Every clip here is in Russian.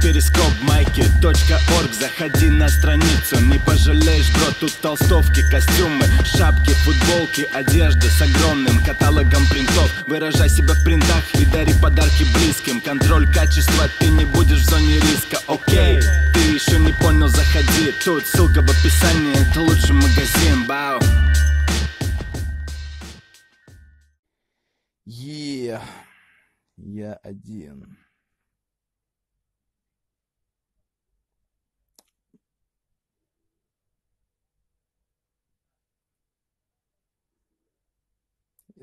перископ майки точка орг Заходи на страницу, не пожалеешь, бро Тут толстовки, костюмы, шапки, футболки Одежда с огромным каталогом принтов Выражай себя в принтах и дари подарки близким Контроль качества, ты не будешь в зоне риска, окей Ты еще не понял, заходи Тут ссылка в описании, это лучший магазин, бау Yeah. Я один.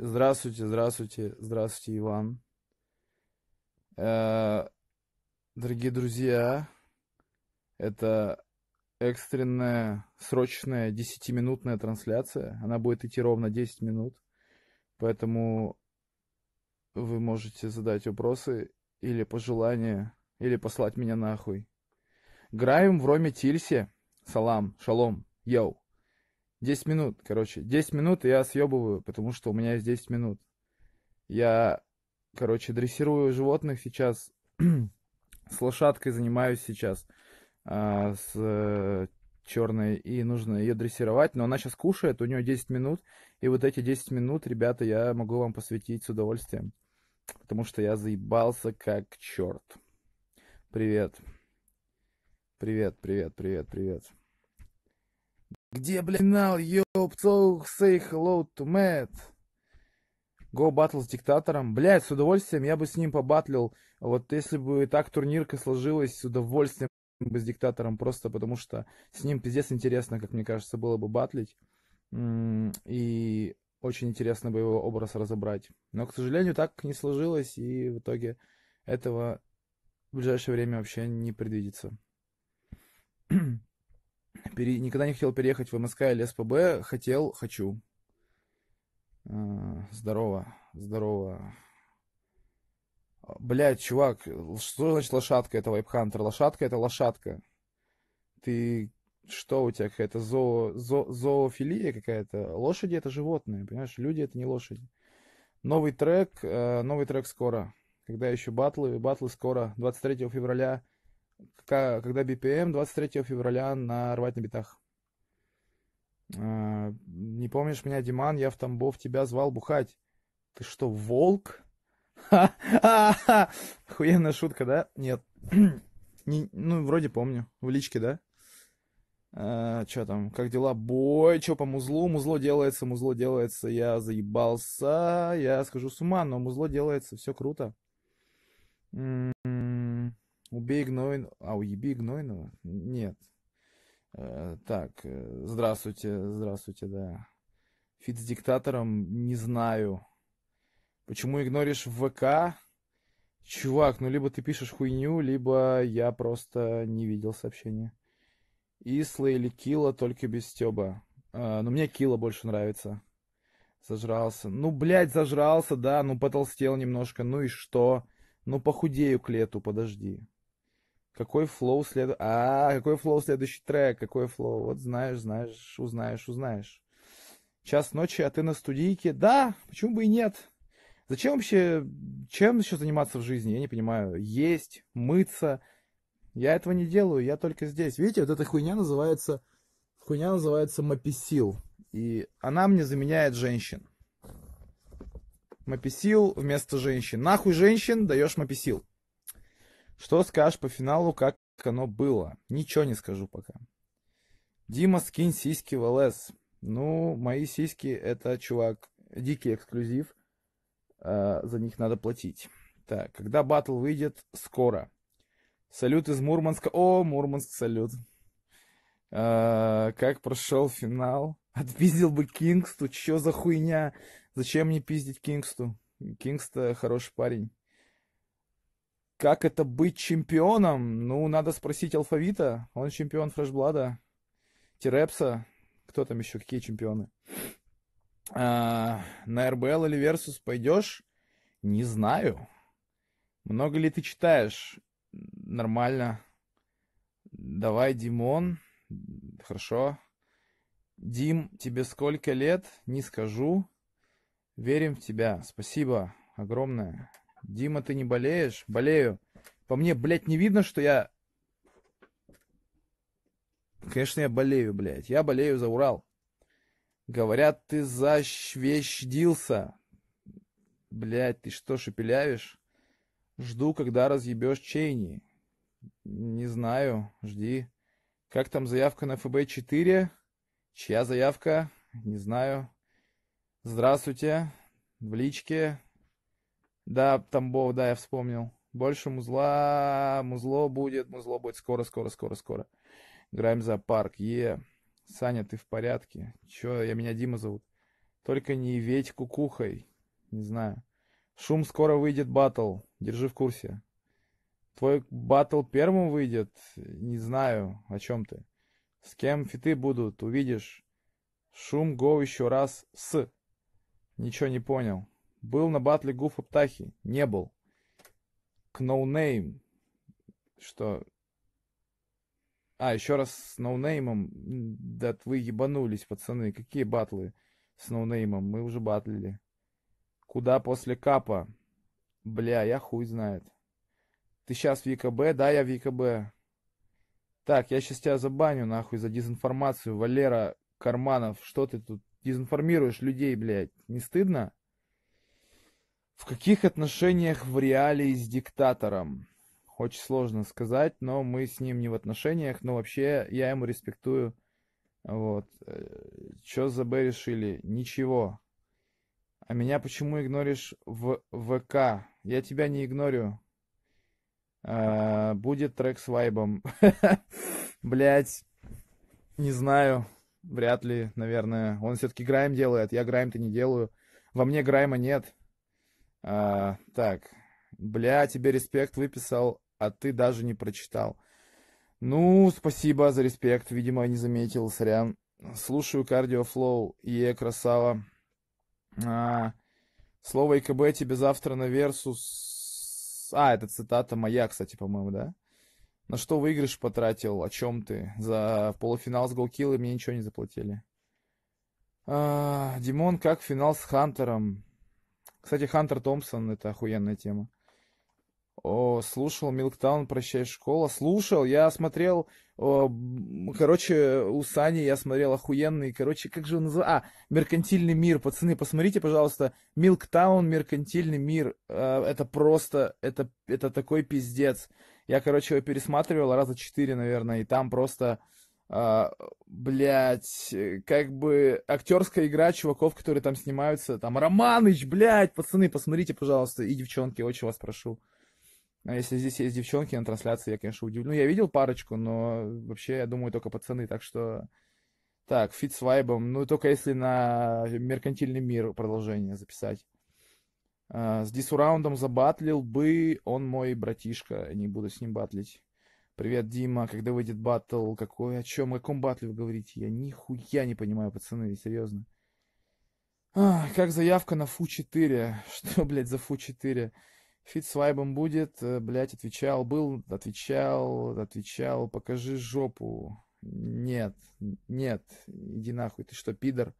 Здравствуйте, здравствуйте, здравствуйте, Иван. Э, дорогие друзья, это экстренная, срочная, десятиминутная трансляция. Она будет идти ровно 10 минут. Поэтому вы можете задать вопросы или пожелания, или послать меня нахуй. Граем в Роме Тильсе. Салам, шалом, йоу. 10 минут, короче. 10 минут я съебываю, потому что у меня есть 10 минут. Я, короче, дрессирую животных сейчас, с лошадкой занимаюсь сейчас, а, с э, черной, и нужно ее дрессировать, но она сейчас кушает, у нее 10 минут, и вот эти 10 минут, ребята, я могу вам посвятить с удовольствием, потому что я заебался как черт. Привет. Привет, привет, привет, привет. Где, блин, нал, ёб, сейх, лоу, мэт? Go батл с диктатором. Блять, с удовольствием я бы с ним побатлил. Вот если бы так турнирка сложилась, с удовольствием бы с диктатором. Просто потому что с ним пиздец интересно, как мне кажется, было бы батлить. И очень интересно бы его образ разобрать. Но, к сожалению, так не сложилось, и в итоге этого в ближайшее время вообще не предвидится. пере... никогда не хотел переехать в МСК или СПБ, хотел, хочу. А, здорово, здорово. Блять, чувак, что значит лошадка? Это вайпхантер. Лошадка это лошадка. Ты что у тебя какая-то зоо, зо, зоофилия какая-то? Лошади это животные, понимаешь? Люди это не лошади. Новый трек, э, новый трек скоро. Когда еще батлы, батлы скоро. 23 февраля когда BPM 23 эм февраля на «Рвать на битах». А, не помнишь меня, Диман, я в Тамбов тебя звал бухать. Ты что, волк? ха Охуенная шутка, да? Нет. Не, ну, вроде помню. В личке, да? А, чё там, как дела? Бой, чё по музлу? Музло делается, музло делается. Я заебался, я схожу с ума, но музло делается, все круто. М -м -м. Убей Гнойного. А, уеби Гнойного? Нет. Э, так, э, здравствуйте, здравствуйте, да. Фит с диктатором, не знаю. Почему игноришь ВК? Чувак, ну либо ты пишешь хуйню, либо я просто не видел сообщения. Исла или Кила, только без Стёба. Э, но мне Кила больше нравится. Зажрался. Ну, блядь, зажрался, да, ну потолстел немножко, ну и что? Ну похудею к лету, подожди. Какой флоу следует... А, какой флоу следующий трек, какой флоу. Вот знаешь, знаешь, узнаешь, узнаешь. Час ночи, а ты на студийке. Да, почему бы и нет? Зачем вообще, чем еще заниматься в жизни? Я не понимаю. Есть, мыться. Я этого не делаю, я только здесь. Видите, вот эта хуйня называется... Хуйня называется маписил. И она мне заменяет женщин. Маписил вместо женщин. Нахуй женщин даешь маписил. Что скажешь по финалу, как оно было? Ничего не скажу пока. Дима, скинь сиськи в ЛС. Ну, мои сиськи — это, чувак, дикий эксклюзив. Э, за них надо платить. Так, когда батл выйдет? Скоро. Салют из Мурманска. О, Мурманск, салют. Э, как прошел финал? Отпиздил бы Кингсту, чё за хуйня? Зачем мне пиздить Кингсту? Кингста хороший парень. Как это быть чемпионом? Ну, надо спросить Алфавита. Он чемпион Фрешблада, Тирепса. Кто там еще? Какие чемпионы? А, на РБЛ или Версус пойдешь? Не знаю. Много ли ты читаешь? Нормально. Давай, Димон. Хорошо. Дим, тебе сколько лет? Не скажу. Верим в тебя. Спасибо огромное. Дима, ты не болеешь? Болею. По мне, блядь, не видно, что я... Конечно, я болею, блядь. Я болею за Урал. Говорят, ты защвещдился. Блядь, ты что, шепелявишь? Жду, когда разъебешь Чейни. Не знаю, жди. Как там заявка на ФБ-4? Чья заявка? Не знаю. Здравствуйте. В личке. Да, Тамбов, да, я вспомнил. Больше музла, музло будет, музло будет скоро, скоро, скоро, скоро. Играем за парк, е. Саня, ты в порядке? Чё, я меня Дима зовут. Только не ведь кукухой. Не знаю. Шум скоро выйдет батл. Держи в курсе. Твой батл первым выйдет? Не знаю, о чем ты. С кем фиты будут, увидишь. Шум го еще раз с. Ничего не понял. Был на батле Гуфа Птахи? Не был. К ноунейм. что? А, еще раз с ноунеймом. да вы ебанулись, пацаны. Какие батлы с ноунеймом? Мы уже батлили. Куда после капа? Бля, я хуй знает. Ты сейчас в ЕКБ? Да, я в ЕКБ. Так, я сейчас тебя забаню, нахуй, за дезинформацию. Валера Карманов, что ты тут дезинформируешь людей, блядь? Не стыдно? В каких отношениях в реалии с диктатором? Очень сложно сказать, но мы с ним не в отношениях, но вообще я ему респектую. Вот. Э, чё за Б решили? Ничего. А меня почему игноришь в ВК? Я тебя не игнорю. А, будет трек с вайбом. Блять. Не знаю. Вряд ли, наверное. Он все-таки грайм делает. Я грайм-то не делаю. Во мне грайма нет. А, так, бля, тебе респект выписал, а ты даже не прочитал. Ну, спасибо за респект, видимо, не заметил, сорян. Слушаю кардиофлоу, е, красава. А, слово ИКБ тебе завтра на версус... А, это цитата моя, кстати, по-моему, да? На что выигрыш потратил? О чем ты? За полуфинал с голкиллой мне ничего не заплатили. А, Димон, как финал с Хантером? Кстати, Хантер Томпсон, это охуенная тема. О, слушал Милктаун, прощай, школа. Слушал, я смотрел, о, короче, у Сани я смотрел охуенный, короче, как же он называется? А, Меркантильный мир, пацаны, посмотрите, пожалуйста, Милктаун, Меркантильный мир. Э, это просто, это, это такой пиздец. Я, короче, его пересматривал раза четыре, наверное, и там просто а, блядь, э, как бы актерская игра чуваков, которые там снимаются, там, Романыч, блядь, пацаны, посмотрите, пожалуйста, и девчонки, очень вас прошу. А если здесь есть девчонки на трансляции, я, конечно, удивлю. Ну, я видел парочку, но вообще, я думаю, только пацаны, так что... Так, фит с вайбом, ну, только если на меркантильный мир продолжение записать. А, с дисураундом забатлил бы он мой братишка, не буду с ним батлить. Привет, Дима, когда выйдет батл? Какой, о чем, о каком батле вы говорите? Я нихуя не понимаю, пацаны, серьезно. А, как заявка на Фу-4? Что, блядь, за Фу-4? Фит с вайбом будет, э, блядь, отвечал, был, отвечал, отвечал, покажи жопу. Нет, нет, иди нахуй, ты что, пидор?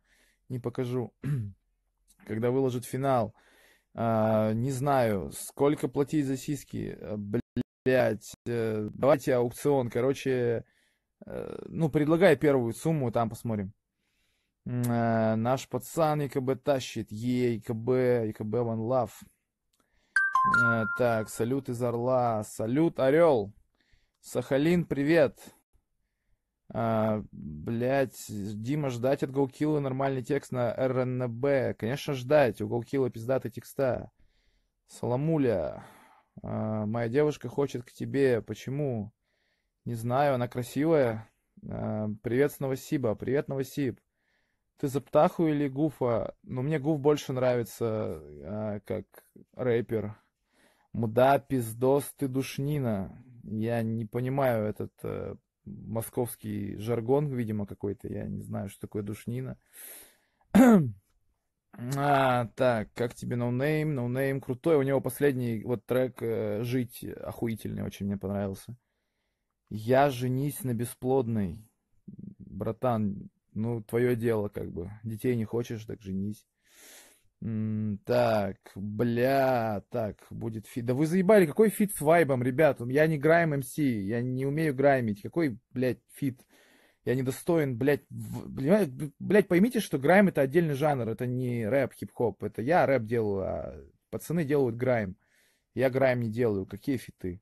Не покажу. Когда выложат финал, а, не знаю, сколько платить за сиськи, блядь. Э, блядь, э, давайте аукцион, короче, э, ну, предлагай первую сумму, там посмотрим. Э, наш пацан ЕКБ тащит, е, ЕКБ, ЕКБ One Love. так, салют из Орла, салют, Орел, Сахалин, привет. А, блять, Дима, ждать от Голкила нормальный текст на РНБ. Конечно, ждать. У Голкила пиздатые текста. Соломуля. А, моя девушка хочет к тебе. Почему? Не знаю, она красивая. А, привет с Новосиба. Привет, Новосиб. Ты за Птаху или Гуфа? Но ну, мне Гуф больше нравится, а, как рэпер. Муда, пиздос, ты душнина. Я не понимаю этот э, московский жаргон, видимо, какой-то. Я не знаю, что такое душнина. А, так, как тебе ноунейм? No ноунейм no крутой. У него последний вот трек э, «Жить» охуительный, очень мне понравился. Я женись на бесплодной. Братан, ну, твое дело, как бы. Детей не хочешь, так женись. так, бля, так, будет фит. Да вы заебали, какой фит с вайбом, ребят? Я не грайм МС, я не умею граймить. Какой, блядь, фит? я недостоин, блядь, в... блядь, поймите, что грайм это отдельный жанр, это не рэп, хип-хоп, это я рэп делаю, а пацаны делают грайм, я грайм не делаю, какие фиты.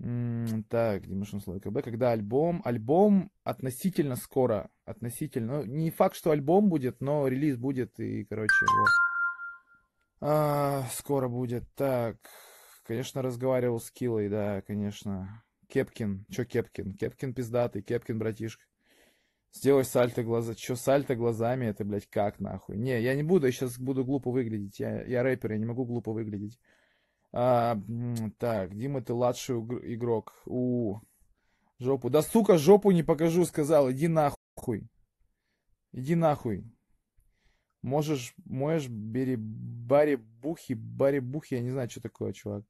М-м, так, Dimension Slow КБ, когда альбом, альбом относительно скоро, относительно, ну, не факт, что альбом будет, но релиз будет, и, короче, вот. А, скоро будет, так, конечно, разговаривал с Килой, да, конечно, Кепкин. Чё Кепкин? Кепкин пиздатый, Кепкин, братишка. Сделай сальто глаза. Чё сальто глазами? Это, блядь, как нахуй? Не, я не буду, я сейчас буду глупо выглядеть. Я, я рэпер, я не могу глупо выглядеть. А, так, Дима, ты младший игрок. У, жопу. Да, сука, жопу не покажу, сказал. Иди нахуй. Иди нахуй. Можешь, моешь, бери, бари, бухи, бари, бухи. Я не знаю, что такое, чувак.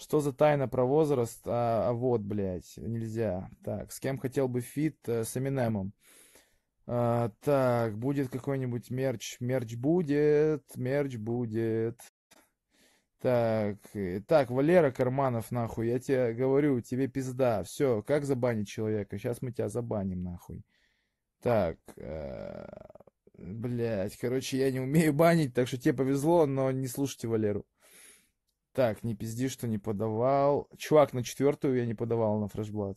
Что за тайна про возраст? А, а вот, блядь, нельзя. Так, с кем хотел бы фит? Э, с Эминемом. А, так, будет какой-нибудь мерч? Мерч будет, мерч будет. Так, э, так, Валера Карманов, нахуй, я тебе говорю, тебе пизда. Все, как забанить человека? Сейчас мы тебя забаним, нахуй. Так, э, блядь, короче, я не умею банить, так что тебе повезло, но не слушайте Валеру. Так, не пизди, что не подавал. Чувак, на четвертую я не подавал на фрешблад.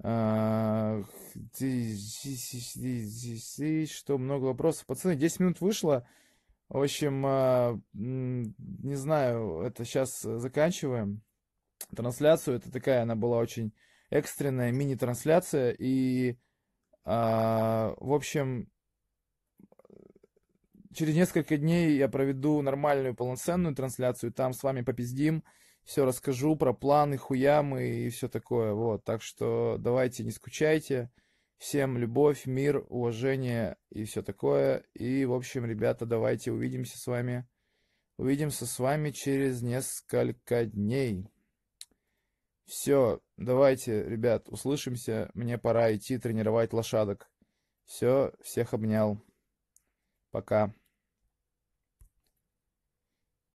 А, что, много вопросов. Пацаны, 10 минут вышло. В общем, а, не знаю, это сейчас заканчиваем трансляцию. Это такая, она была очень экстренная мини-трансляция. И, а, в общем, через несколько дней я проведу нормальную полноценную трансляцию, там с вами попиздим, все расскажу про планы, хуямы и все такое, вот. Так что давайте, не скучайте. Всем любовь, мир, уважение и все такое. И, в общем, ребята, давайте увидимся с вами. Увидимся с вами через несколько дней. Все, давайте, ребят, услышимся. Мне пора идти тренировать лошадок. Все, всех обнял. Пока.